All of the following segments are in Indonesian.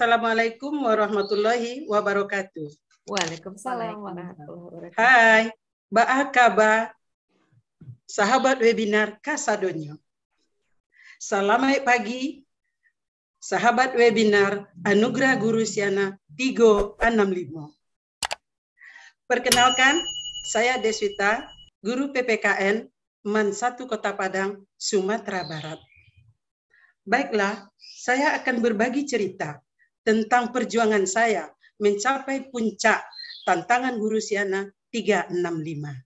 Assalamualaikum warahmatullahi wabarakatuh. Waalaikumsalam warahmatullahi wabarakatuh. Hai, Baakaba, sahabat webinar Kasadonyo. Selamat pagi, sahabat webinar Anugerah Guru Siana 365. Perkenalkan, saya Deswita, guru PPKN Man 1 Kota Padang, Sumatera Barat. Baiklah, saya akan berbagi cerita tentang perjuangan saya mencapai puncak tantangan guru Siana 365.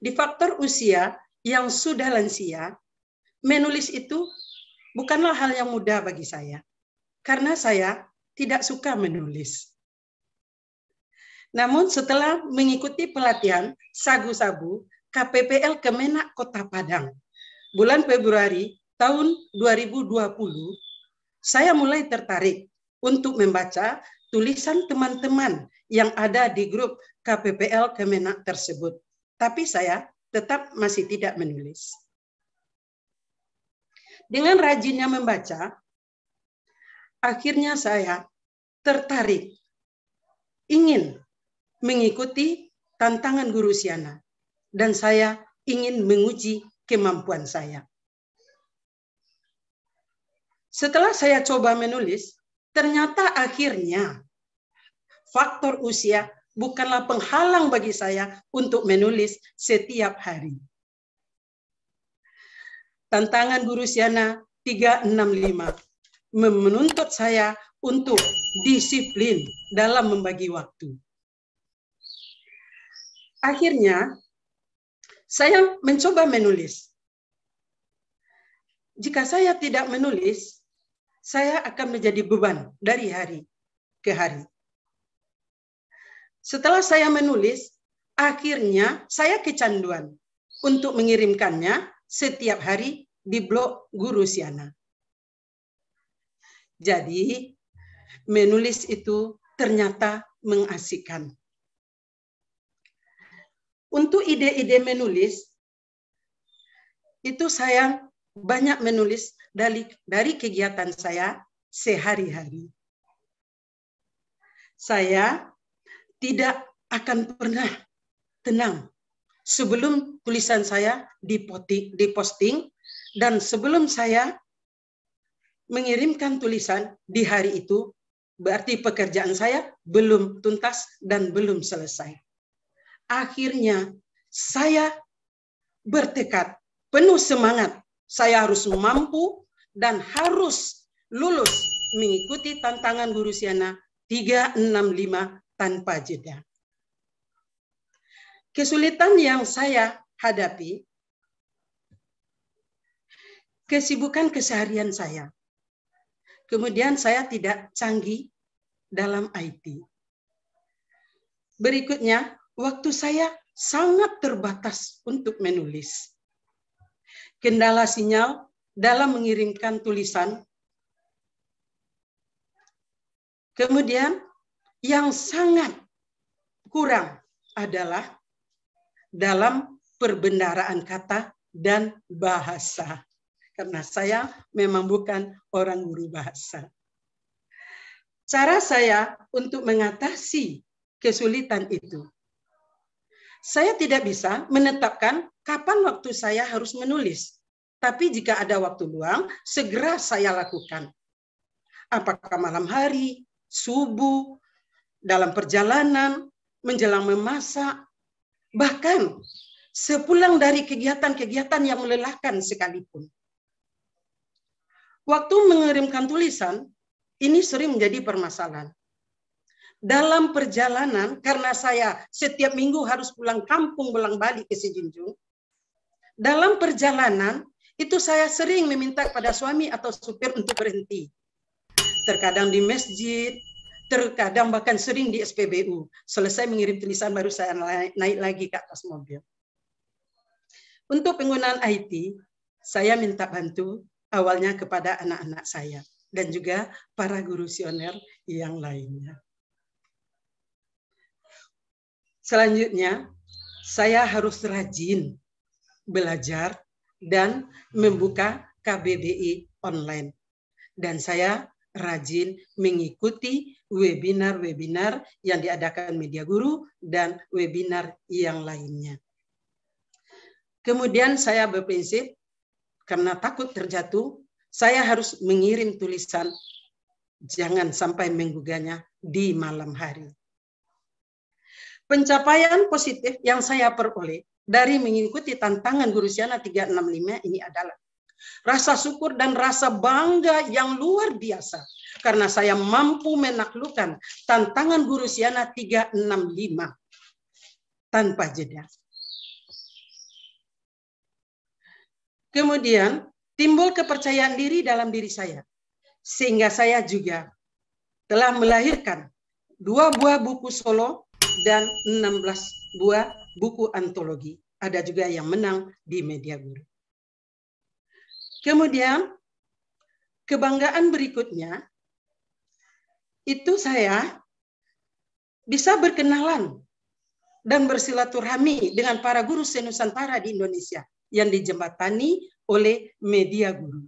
Di faktor usia yang sudah lansia, menulis itu bukanlah hal yang mudah bagi saya, karena saya tidak suka menulis. Namun setelah mengikuti pelatihan Sagu-Sabu KPPL Kemenak Kota Padang, bulan Februari tahun 2020, saya mulai tertarik untuk membaca tulisan teman-teman yang ada di grup KPPL Kemenak tersebut. Tapi saya tetap masih tidak menulis. Dengan rajinnya membaca, akhirnya saya tertarik ingin mengikuti tantangan guru Siana dan saya ingin menguji kemampuan saya. Setelah saya coba menulis, ternyata akhirnya faktor usia bukanlah penghalang bagi saya untuk menulis setiap hari. Tantangan guru Siana 365 menuntut saya untuk disiplin dalam membagi waktu. Akhirnya, saya mencoba menulis. Jika saya tidak menulis, saya akan menjadi beban dari hari ke hari. Setelah saya menulis, akhirnya saya kecanduan untuk mengirimkannya setiap hari di blog Guru Siana. Jadi, menulis itu ternyata mengasihkan. Untuk ide-ide menulis, itu saya banyak menulis dari dari kegiatan saya sehari-hari. Saya tidak akan pernah tenang sebelum tulisan saya diposting dan sebelum saya mengirimkan tulisan di hari itu berarti pekerjaan saya belum tuntas dan belum selesai. Akhirnya saya bertekad penuh semangat saya harus mampu dan harus lulus mengikuti tantangan guru Siana 365 tanpa jeda. Kesulitan yang saya hadapi, kesibukan keseharian saya. Kemudian saya tidak canggih dalam IT. Berikutnya, waktu saya sangat terbatas untuk menulis kendala sinyal dalam mengirimkan tulisan. Kemudian yang sangat kurang adalah dalam perbendaraan kata dan bahasa. Karena saya memang bukan orang guru bahasa. Cara saya untuk mengatasi kesulitan itu saya tidak bisa menetapkan kapan waktu saya harus menulis. Tapi jika ada waktu luang, segera saya lakukan. Apakah malam hari, subuh, dalam perjalanan, menjelang memasak, bahkan sepulang dari kegiatan-kegiatan yang melelahkan sekalipun. Waktu mengirimkan tulisan, ini sering menjadi permasalahan dalam perjalanan karena saya setiap minggu harus pulang kampung pulang balik ke Sijunjung, Dalam perjalanan itu saya sering meminta kepada suami atau supir untuk berhenti. Terkadang di masjid, terkadang bahkan sering di SPBU. Selesai mengirim tulisan baru saya naik lagi ke atas mobil. Untuk penggunaan IT, saya minta bantu awalnya kepada anak-anak saya dan juga para guru sioner yang lainnya. Selanjutnya, saya harus rajin belajar dan membuka KBBI online. Dan saya rajin mengikuti webinar-webinar yang diadakan Media Guru dan webinar yang lainnya. Kemudian saya berprinsip, karena takut terjatuh, saya harus mengirim tulisan, jangan sampai menggugahnya di malam hari. Pencapaian positif yang saya peroleh dari mengikuti tantangan Guru Siana 365 ini adalah rasa syukur dan rasa bangga yang luar biasa karena saya mampu menaklukkan tantangan Guru Siana 365 tanpa jeda. Kemudian timbul kepercayaan diri dalam diri saya sehingga saya juga telah melahirkan dua buah buku solo dan 16 buah buku antologi. Ada juga yang menang di media guru. Kemudian, kebanggaan berikutnya, itu saya bisa berkenalan dan bersilaturahmi dengan para guru senusantara di Indonesia yang dijembatani oleh media guru.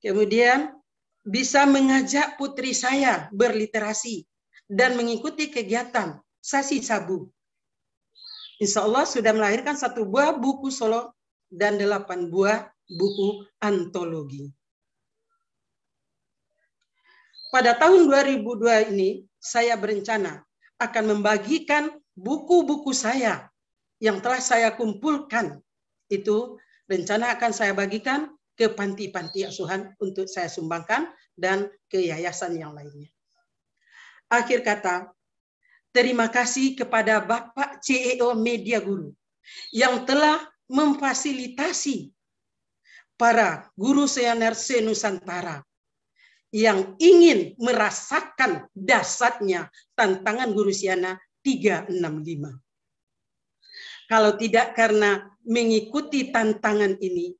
Kemudian bisa mengajak putri saya berliterasi dan mengikuti kegiatan Sasi Sabu. Insya Allah sudah melahirkan satu buah buku solo dan delapan buah buku antologi. Pada tahun 2002 ini, saya berencana akan membagikan buku-buku saya yang telah saya kumpulkan. Itu rencana akan saya bagikan ke panti-panti asuhan untuk saya sumbangkan dan ke yayasan yang lainnya. Akhir kata, terima kasih kepada Bapak CEO Media Guru yang telah memfasilitasi para guru seaner nusantara yang ingin merasakan dasarnya tantangan guru siana 365. Kalau tidak karena mengikuti tantangan ini,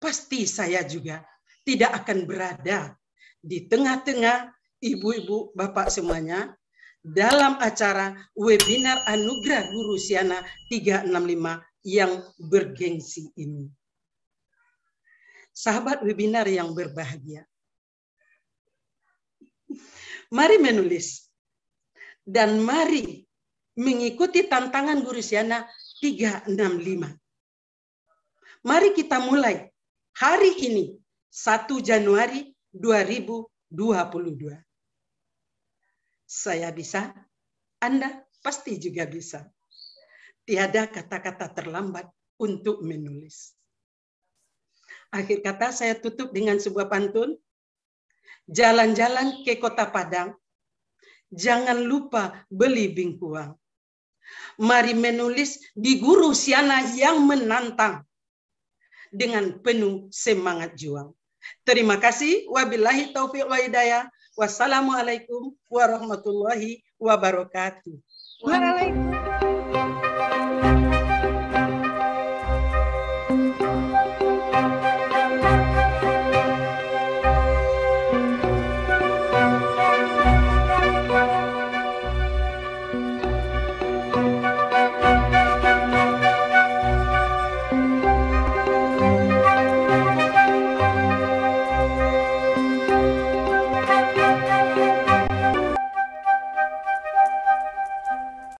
pasti saya juga tidak akan berada di tengah-tengah ibu-ibu, bapak semuanya dalam acara webinar Anugerah Guru Siana 365 yang bergengsi ini. Sahabat webinar yang berbahagia. Mari menulis dan mari mengikuti tantangan Guru Siana 365. Mari kita mulai hari ini 1 Januari 2022. Saya bisa, Anda pasti juga bisa. Tiada kata-kata terlambat untuk menulis. Akhir kata saya tutup dengan sebuah pantun. Jalan-jalan ke kota Padang, jangan lupa beli bingkuang. Mari menulis di guru siana yang menantang dengan penuh semangat juang. Terima kasih. Wabillahi taufiq wa hidayah. Wassalamualaikum warahmatullahi wabarakatuh. Waalaikumsalam.